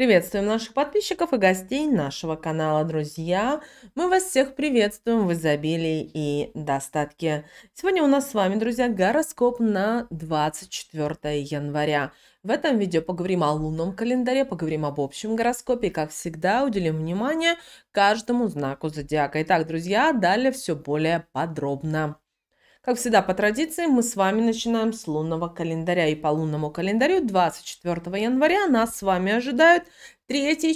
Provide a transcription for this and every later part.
Приветствуем наших подписчиков и гостей нашего канала, друзья. Мы вас всех приветствуем в изобилии и достатке. Сегодня у нас с вами, друзья, гороскоп на 24 января. В этом видео поговорим о лунном календаре, поговорим об общем гороскопе и, как всегда, уделим внимание каждому знаку зодиака. Итак, друзья, далее все более подробно. Как всегда, по традиции, мы с вами начинаем с лунного календаря. И по лунному календарю 24 января нас с вами ожидают третьи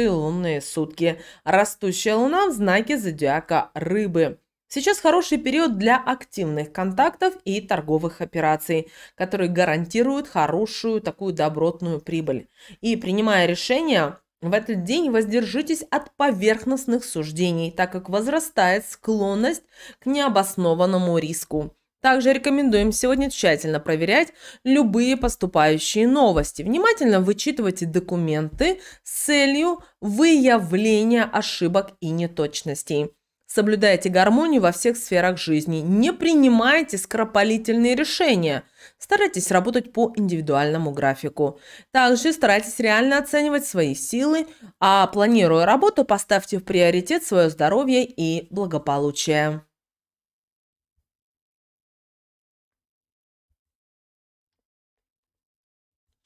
и лунные сутки. Растущая луна в знаке зодиака рыбы. Сейчас хороший период для активных контактов и торговых операций, которые гарантируют хорошую такую добротную прибыль. И принимая решение в этот день воздержитесь от поверхностных суждений, так как возрастает склонность к необоснованному риску. Также рекомендуем сегодня тщательно проверять любые поступающие новости. Внимательно вычитывайте документы с целью выявления ошибок и неточностей. Соблюдайте гармонию во всех сферах жизни. Не принимайте скоропалительные решения. Старайтесь работать по индивидуальному графику. Также старайтесь реально оценивать свои силы, а планируя работу, поставьте в приоритет свое здоровье и благополучие.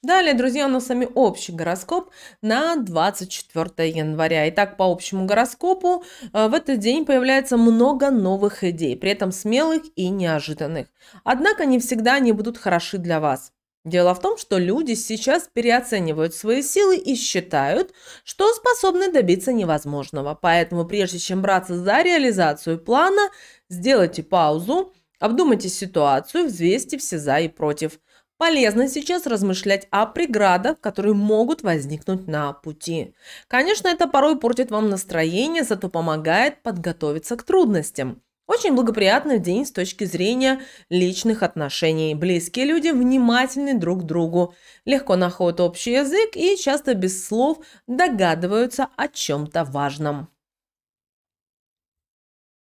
Далее, друзья, у нас с вами общий гороскоп на 24 января. Итак, по общему гороскопу э, в этот день появляется много новых идей, при этом смелых и неожиданных. Однако не всегда они будут хороши для вас. Дело в том, что люди сейчас переоценивают свои силы и считают, что способны добиться невозможного. Поэтому прежде чем браться за реализацию плана, сделайте паузу, обдумайте ситуацию, взвесьте все за и против – Полезно сейчас размышлять о преградах, которые могут возникнуть на пути. Конечно, это порой портит вам настроение, зато помогает подготовиться к трудностям. Очень благоприятный день с точки зрения личных отношений. Близкие люди внимательны друг к другу, легко находят общий язык и часто без слов догадываются о чем-то важном.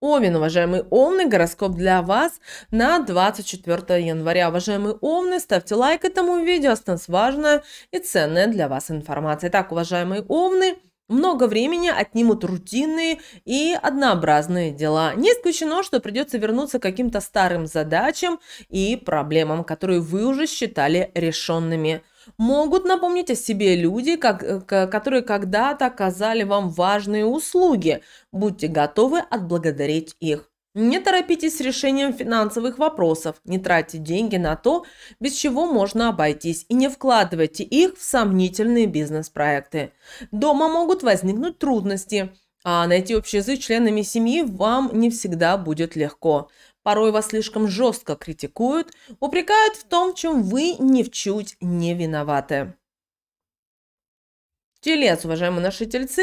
Овен, уважаемые Овны, гороскоп для вас на 24 января. Уважаемые Овны, ставьте лайк этому видео, осталось важная и ценная для вас информация. Итак, уважаемые Овны, много времени отнимут рутинные и однообразные дела. Не исключено, что придется вернуться к каким-то старым задачам и проблемам, которые вы уже считали решенными – могут напомнить о себе люди, как, э, которые когда-то оказали вам важные услуги. Будьте готовы отблагодарить их. Не торопитесь с решением финансовых вопросов, не тратьте деньги на то, без чего можно обойтись, и не вкладывайте их в сомнительные бизнес-проекты. Дома могут возникнуть трудности, а найти общий язык с членами семьи вам не всегда будет легко порой вас слишком жестко критикуют, упрекают в том, в чем вы ни в чуть не виноваты. Телец, уважаемые наши тельцы,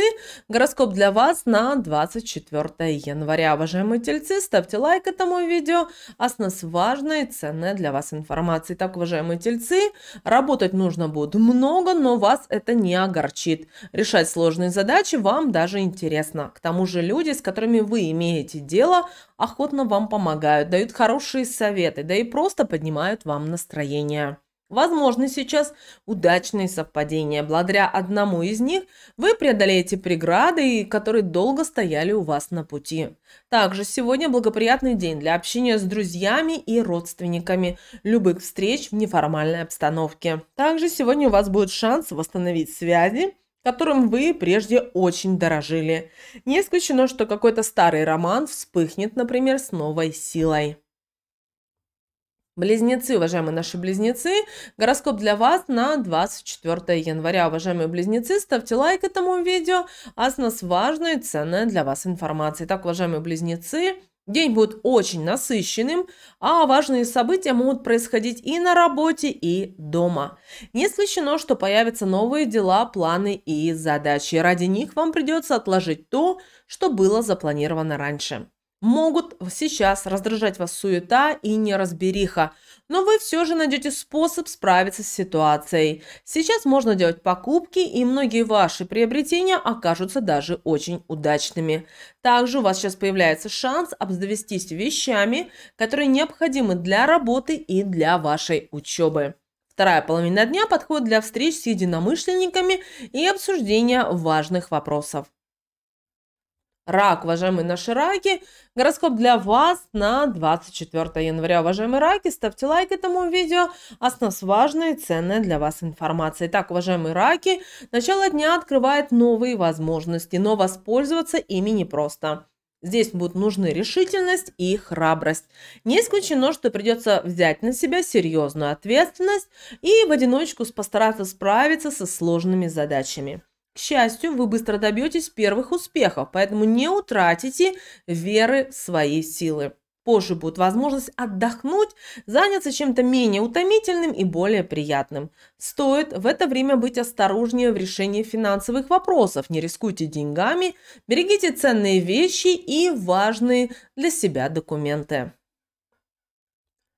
гороскоп для вас на 24 января. Уважаемые тельцы, ставьте лайк этому видео, а с нас важная и ценная для вас информация. Итак, уважаемые тельцы, работать нужно будет много, но вас это не огорчит. Решать сложные задачи вам даже интересно. К тому же люди, с которыми вы имеете дело, охотно вам помогают, дают хорошие советы, да и просто поднимают вам настроение. Возможно, сейчас удачные совпадения. Благодаря одному из них вы преодолеете преграды, которые долго стояли у вас на пути. Также сегодня благоприятный день для общения с друзьями и родственниками, любых встреч в неформальной обстановке. Также сегодня у вас будет шанс восстановить связи, которым вы прежде очень дорожили. Не исключено, что какой-то старый роман вспыхнет, например, с новой силой. Близнецы, уважаемые наши близнецы, гороскоп для вас на 24 января. Уважаемые близнецы, ставьте лайк этому видео, а с нас важная и ценная для вас информация. Итак, уважаемые близнецы, День будет очень насыщенным, а важные события могут происходить и на работе, и дома. Не исключено, что появятся новые дела, планы и задачи. Ради них вам придется отложить то, что было запланировано раньше. Могут сейчас раздражать вас суета и неразбериха, но вы все же найдете способ справиться с ситуацией. Сейчас можно делать покупки, и многие ваши приобретения окажутся даже очень удачными. Также у вас сейчас появляется шанс обзавестись вещами, которые необходимы для работы и для вашей учебы. Вторая половина дня подходит для встреч с единомышленниками и обсуждения важных вопросов. Рак, уважаемые наши раки, гороскоп для вас на 24 января. Уважаемые раки, ставьте лайк этому видео, а с нас важная и ценная для вас информация. Итак, уважаемые раки, начало дня открывает новые возможности, но воспользоваться ими непросто. Здесь будут нужны решительность и храбрость. Не исключено, что придется взять на себя серьезную ответственность и в одиночку постараться справиться со сложными задачами. К счастью, вы быстро добьетесь первых успехов, поэтому не утратите веры в свои силы. Позже будет возможность отдохнуть, заняться чем-то менее утомительным и более приятным. Стоит в это время быть осторожнее в решении финансовых вопросов, не рискуйте деньгами, берегите ценные вещи и важные для себя документы.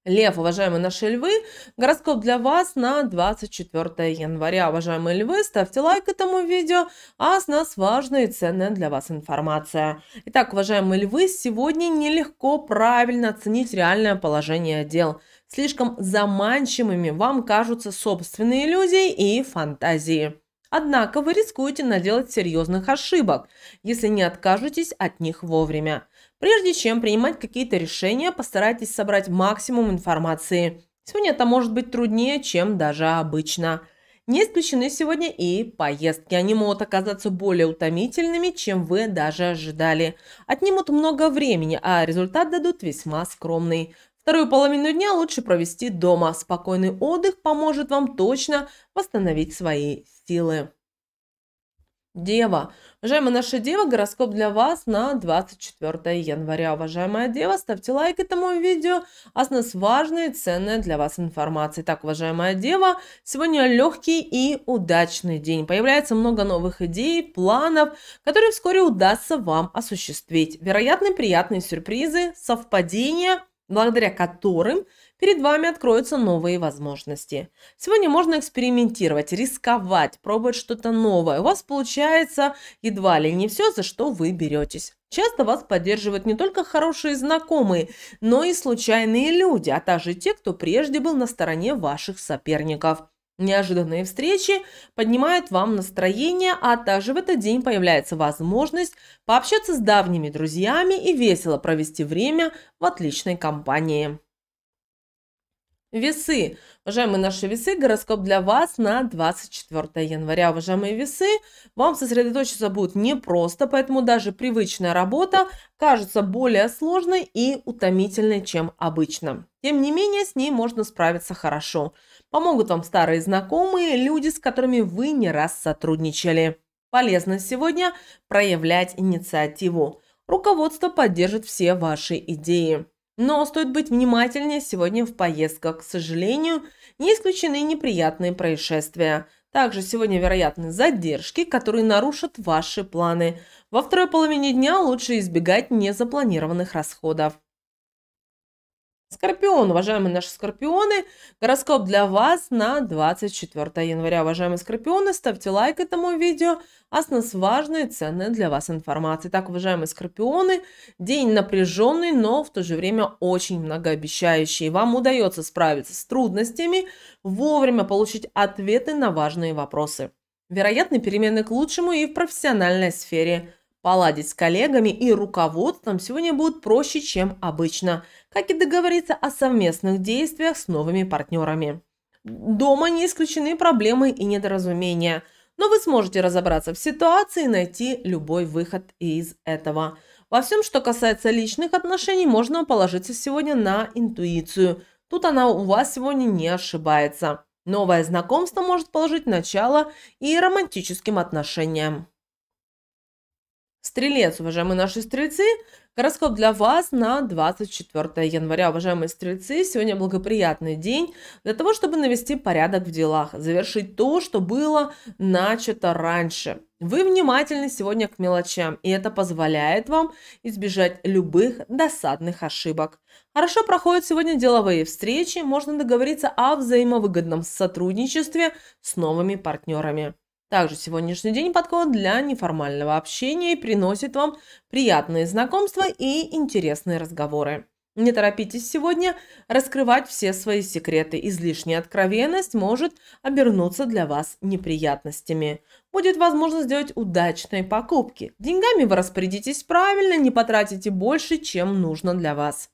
Лев, уважаемые наши львы, гороскоп для вас на 24 января. Уважаемые львы, ставьте лайк этому видео, а с нас важная и ценная для вас информация. Итак, уважаемые львы, сегодня нелегко правильно оценить реальное положение дел. Слишком заманчивыми вам кажутся собственные иллюзии и фантазии. Однако вы рискуете наделать серьезных ошибок, если не откажетесь от них вовремя. Прежде чем принимать какие-то решения, постарайтесь собрать максимум информации. Сегодня это может быть труднее, чем даже обычно. Не исключены сегодня и поездки. Они могут оказаться более утомительными, чем вы даже ожидали. Отнимут много времени, а результат дадут весьма скромный. Вторую половину дня лучше провести дома. Спокойный отдых поможет вам точно восстановить свои силы. Дева. Уважаемая наша Дева, гороскоп для вас на 24 января. Уважаемая Дева, ставьте лайк этому видео, а с нас важная и ценная для вас информация. Итак, уважаемая Дева, сегодня легкий и удачный день. Появляется много новых идей, планов, которые вскоре удастся вам осуществить. Вероятны приятные сюрпризы, совпадения, благодаря которым перед вами откроются новые возможности. Сегодня можно экспериментировать, рисковать, пробовать что-то новое. У вас получается едва ли не все, за что вы беретесь. Часто вас поддерживают не только хорошие знакомые, но и случайные люди, а также те, кто прежде был на стороне ваших соперников. Неожиданные встречи поднимают вам настроение, а также в этот день появляется возможность пообщаться с давними друзьями и весело провести время в отличной компании. Весы. Уважаемые наши весы, гороскоп для вас на 24 января. Уважаемые весы, вам сосредоточиться будет непросто, поэтому даже привычная работа кажется более сложной и утомительной, чем обычно. Тем не менее, с ней можно справиться хорошо. Помогут вам старые знакомые, люди, с которыми вы не раз сотрудничали. Полезно сегодня проявлять инициативу. Руководство поддержит все ваши идеи. Но стоит быть внимательнее сегодня в поездках. К сожалению, не исключены неприятные происшествия. Также сегодня вероятны задержки, которые нарушат ваши планы. Во второй половине дня лучше избегать незапланированных расходов. Скорпион, уважаемые наши скорпионы, гороскоп для вас на 24 января. Уважаемые скорпионы, ставьте лайк этому видео, а с нас важные и ценные для вас информации. Так, уважаемые скорпионы, день напряженный, но в то же время очень многообещающий. Вам удается справиться с трудностями, вовремя получить ответы на важные вопросы. Вероятны перемены к лучшему и в профессиональной сфере – Поладить с коллегами и руководством сегодня будет проще, чем обычно, как и договориться о совместных действиях с новыми партнерами. Дома не исключены проблемы и недоразумения, но вы сможете разобраться в ситуации и найти любой выход из этого. Во всем, что касается личных отношений, можно положиться сегодня на интуицию. Тут она у вас сегодня не ошибается. Новое знакомство может положить начало и романтическим отношениям. Стрелец, уважаемые наши стрельцы, гороскоп для вас на 24 января. Уважаемые стрельцы, сегодня благоприятный день для того, чтобы навести порядок в делах, завершить то, что было начато раньше. Вы внимательны сегодня к мелочам, и это позволяет вам избежать любых досадных ошибок. Хорошо проходят сегодня деловые встречи, можно договориться о взаимовыгодном сотрудничестве с новыми партнерами. Также сегодняшний день подходит для неформального общения и приносит вам приятные знакомства и интересные разговоры. Не торопитесь сегодня раскрывать все свои секреты. Излишняя откровенность может обернуться для вас неприятностями. Будет возможность сделать удачные покупки. Деньгами вы распорядитесь правильно, не потратите больше, чем нужно для вас.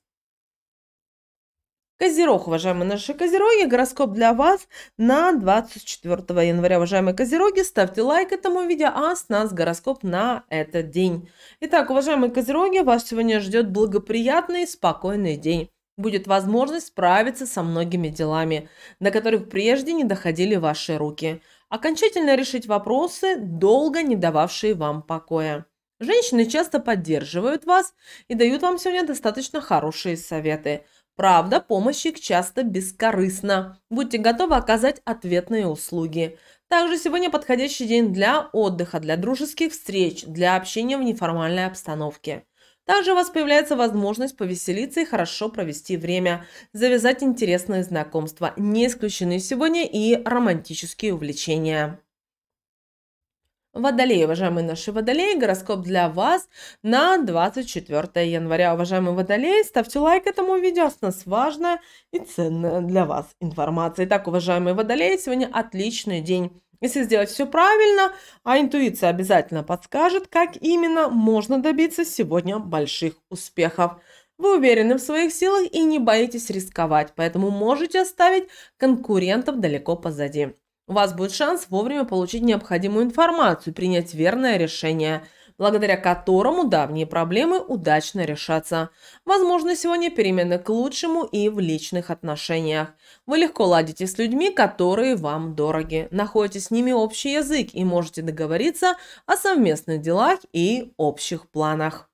Козерог, уважаемые наши козероги, гороскоп для вас на 24 января. Уважаемые козероги, ставьте лайк этому видео, а с нас гороскоп на этот день. Итак, уважаемые козероги, вас сегодня ждет благоприятный, и спокойный день. Будет возможность справиться со многими делами, до которых прежде не доходили ваши руки. Окончательно решить вопросы, долго не дававшие вам покоя. Женщины часто поддерживают вас и дают вам сегодня достаточно хорошие советы – Правда, помощь их часто бескорыстна. Будьте готовы оказать ответные услуги. Также сегодня подходящий день для отдыха, для дружеских встреч, для общения в неформальной обстановке. Также у вас появляется возможность повеселиться и хорошо провести время, завязать интересные знакомства. Не исключены сегодня и романтические увлечения. Водолеи, уважаемые наши водолеи, гороскоп для вас на 24 января. Уважаемые водолеи, ставьте лайк этому видео, с нас важная и ценная для вас информация. Итак, уважаемые водолеи, сегодня отличный день. Если сделать все правильно, а интуиция обязательно подскажет, как именно можно добиться сегодня больших успехов. Вы уверены в своих силах и не боитесь рисковать, поэтому можете оставить конкурентов далеко позади. У вас будет шанс вовремя получить необходимую информацию принять верное решение, благодаря которому давние проблемы удачно решатся. Возможно, сегодня перемены к лучшему и в личных отношениях. Вы легко ладите с людьми, которые вам дороги, находите с ними общий язык и можете договориться о совместных делах и общих планах.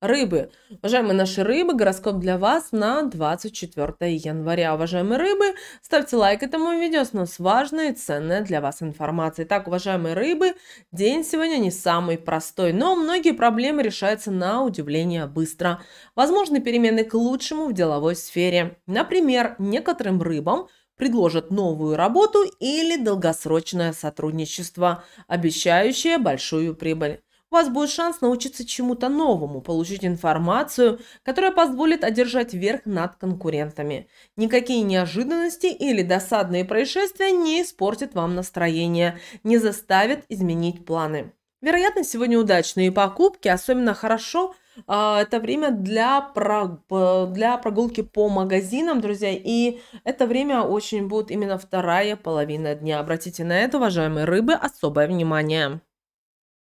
Рыбы. Уважаемые наши рыбы, гороскоп для вас на 24 января. Уважаемые рыбы, ставьте лайк этому видео, с нас важная и ценная для вас информация. Итак, уважаемые рыбы, день сегодня не самый простой, но многие проблемы решаются на удивление быстро. Возможны перемены к лучшему в деловой сфере. Например, некоторым рыбам предложат новую работу или долгосрочное сотрудничество, обещающее большую прибыль у вас будет шанс научиться чему-то новому, получить информацию, которая позволит одержать верх над конкурентами. Никакие неожиданности или досадные происшествия не испортят вам настроение, не заставят изменить планы. Вероятно, сегодня удачные покупки, особенно хорошо а, это время для, для прогулки по магазинам, друзья, и это время очень будет именно вторая половина дня. Обратите на это, уважаемые рыбы, особое внимание.